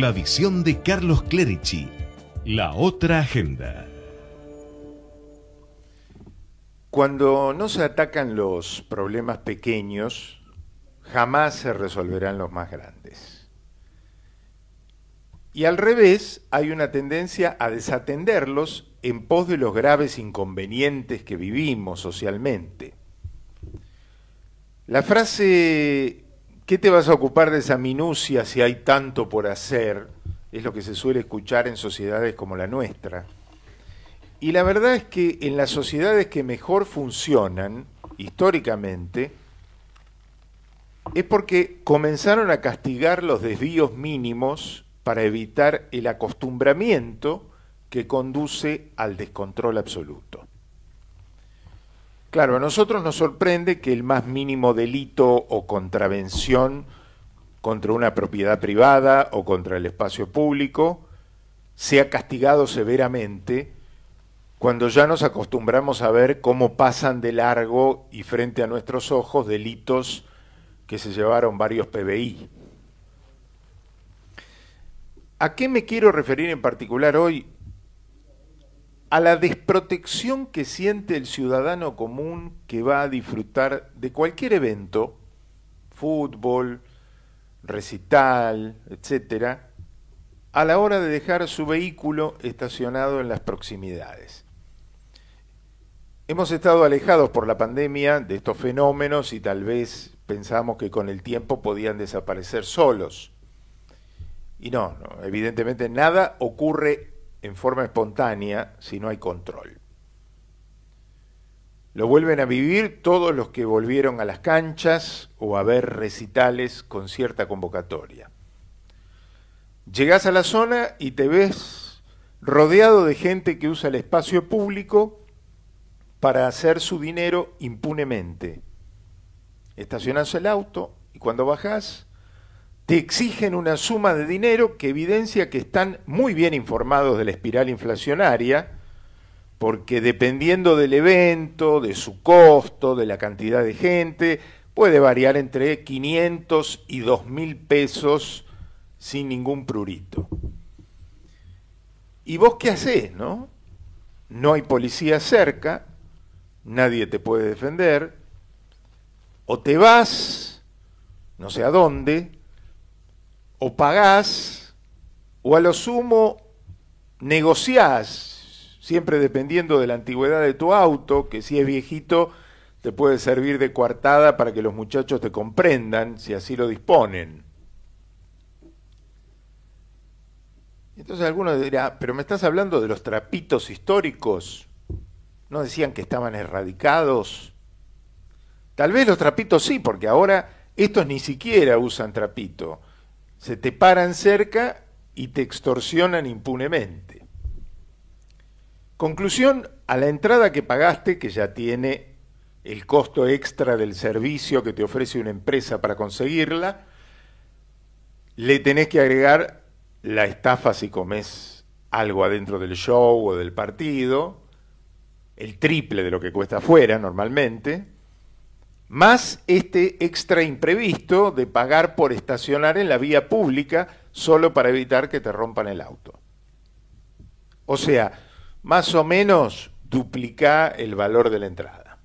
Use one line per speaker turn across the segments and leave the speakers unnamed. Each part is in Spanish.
La visión de Carlos Clerici. La otra agenda. Cuando no se atacan los problemas pequeños, jamás se resolverán los más grandes. Y al revés, hay una tendencia a desatenderlos en pos de los graves inconvenientes que vivimos socialmente. La frase ¿Qué te vas a ocupar de esa minucia si hay tanto por hacer? Es lo que se suele escuchar en sociedades como la nuestra. Y la verdad es que en las sociedades que mejor funcionan históricamente es porque comenzaron a castigar los desvíos mínimos para evitar el acostumbramiento que conduce al descontrol absoluto. Claro, a nosotros nos sorprende que el más mínimo delito o contravención contra una propiedad privada o contra el espacio público sea castigado severamente cuando ya nos acostumbramos a ver cómo pasan de largo y frente a nuestros ojos delitos que se llevaron varios PBI. ¿A qué me quiero referir en particular hoy? a la desprotección que siente el ciudadano común que va a disfrutar de cualquier evento, fútbol, recital, etcétera, a la hora de dejar su vehículo estacionado en las proximidades. Hemos estado alejados por la pandemia de estos fenómenos y tal vez pensamos que con el tiempo podían desaparecer solos. Y no, no evidentemente nada ocurre en forma espontánea si no hay control. Lo vuelven a vivir todos los que volvieron a las canchas o a ver recitales con cierta convocatoria. Llegás a la zona y te ves rodeado de gente que usa el espacio público para hacer su dinero impunemente. Estacionas el auto y cuando bajás te exigen una suma de dinero que evidencia que están muy bien informados de la espiral inflacionaria, porque dependiendo del evento, de su costo, de la cantidad de gente, puede variar entre 500 y 2.000 pesos sin ningún prurito. ¿Y vos qué haces, no? No hay policía cerca, nadie te puede defender, o te vas, no sé a dónde, o pagás o a lo sumo negociás, siempre dependiendo de la antigüedad de tu auto, que si es viejito te puede servir de coartada para que los muchachos te comprendan si así lo disponen. Entonces algunos dirán, ah, pero me estás hablando de los trapitos históricos. ¿No decían que estaban erradicados? Tal vez los trapitos sí, porque ahora estos ni siquiera usan trapito se te paran cerca y te extorsionan impunemente. Conclusión, a la entrada que pagaste, que ya tiene el costo extra del servicio que te ofrece una empresa para conseguirla, le tenés que agregar la estafa si comes algo adentro del show o del partido, el triple de lo que cuesta afuera normalmente, más este extra imprevisto de pagar por estacionar en la vía pública solo para evitar que te rompan el auto. O sea, más o menos duplica el valor de la entrada.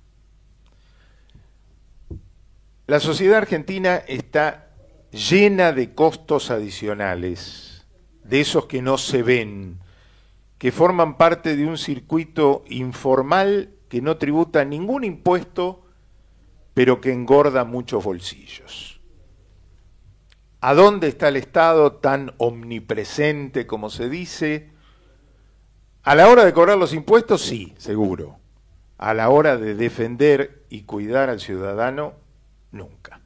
La sociedad argentina está llena de costos adicionales, de esos que no se ven, que forman parte de un circuito informal que no tributa ningún impuesto pero que engorda muchos bolsillos. ¿A dónde está el Estado tan omnipresente como se dice? A la hora de cobrar los impuestos, sí, seguro. A la hora de defender y cuidar al ciudadano, nunca.